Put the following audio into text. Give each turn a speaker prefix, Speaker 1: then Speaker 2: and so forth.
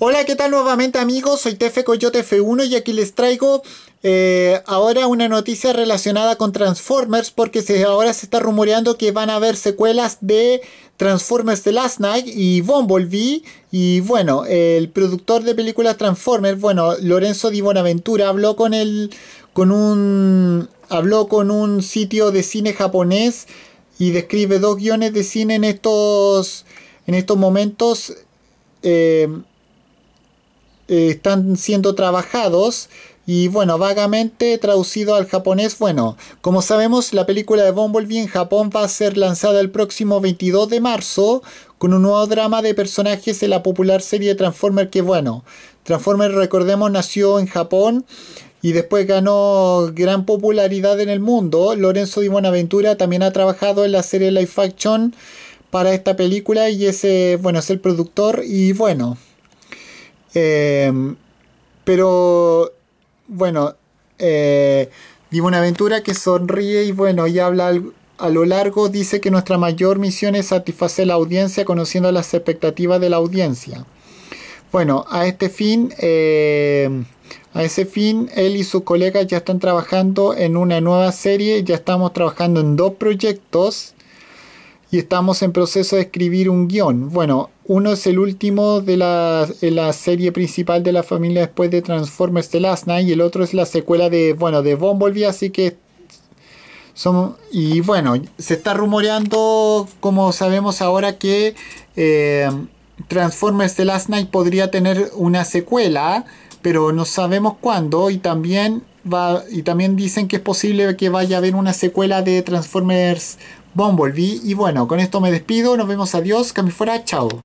Speaker 1: Hola, ¿qué tal nuevamente amigos? Soy Tefe Coyote F1 y aquí les traigo eh, ahora una noticia relacionada con Transformers porque ahora se está rumoreando que van a haber secuelas de Transformers The Last Night y Bumblebee y bueno, el productor de películas Transformers, bueno, Lorenzo Di Bonaventura habló con el con un habló con un sitio de cine japonés y describe dos guiones de cine en estos en estos momentos eh, eh, están siendo trabajados y bueno, vagamente traducido al japonés, bueno, como sabemos, la película de Bumblebee en Japón va a ser lanzada el próximo 22 de marzo con un nuevo drama de personajes de la popular serie Transformer que bueno, Transformer recordemos nació en Japón y después ganó gran popularidad en el mundo. Lorenzo Di Buenaventura... también ha trabajado en la serie Life Action para esta película y ese, bueno, es el productor y bueno, Em, pero bueno, eh, Aventura que sonríe y bueno, y habla a lo largo, dice que nuestra mayor misión es satisfacer la audiencia conociendo las expectativas de la audiencia. Bueno, a este fin, em, a ese fin, él y sus colegas ya están trabajando en una nueva serie, ya estamos trabajando en dos proyectos y estamos en proceso de escribir un guión. Bueno, uno es el último de la, la serie principal de la familia después de Transformers The Last Knight... y el otro es la secuela de, bueno, de Bumblebee, así que son, y bueno, se está rumoreando, como sabemos ahora, que eh, Transformers The Last Knight... podría tener una secuela, pero no sabemos cuándo. Y también, va, y también dicen que es posible que vaya a haber una secuela de Transformers volví Y bueno, con esto me despido. Nos vemos. Adiós. Que me fuera. Chao.